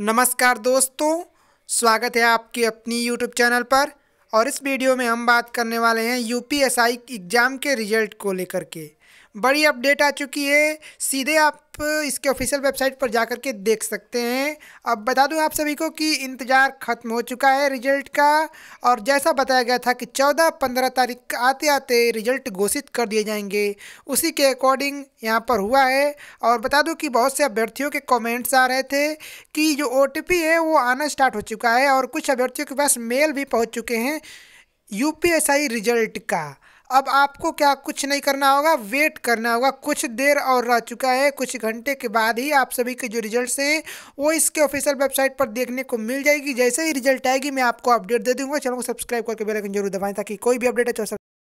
नमस्कार दोस्तों स्वागत है आपके अपनी यूट्यूब चैनल पर और इस वीडियो में हम बात करने वाले हैं यूपीएसआई एग्ज़ाम के रिजल्ट को लेकर के बड़ी अपडेट आ चुकी है सीधे आप इसके ऑफिशियल वेबसाइट पर जा के देख सकते हैं अब बता दूं आप सभी को कि इंतज़ार ख़त्म हो चुका है रिजल्ट का और जैसा बताया गया था कि 14-15 तारीख आते आते रिजल्ट घोषित कर दिए जाएंगे उसी के अकॉर्डिंग यहां पर हुआ है और बता दूं कि बहुत से अभ्यर्थियों के कॉमेंट्स आ रहे थे कि जो ओ है वो आना स्टार्ट हो चुका है और कुछ अभ्यर्थियों के पास मेल भी पहुँच चुके हैं यू रिजल्ट का अब आपको क्या कुछ नहीं करना होगा वेट करना होगा कुछ देर और रह चुका है कुछ घंटे के बाद ही आप सभी के जो रिजल्ट्स हैं वो इसके ऑफिशियल वेबसाइट पर देखने को मिल जाएगी जैसे ही रिजल्ट आएगी मैं आपको अपडेट दे दूंगा चैनल को सब्सक्राइब करके बेलाइकन जरूर दबाएं ताकि कोई भी अपडेट अच्छा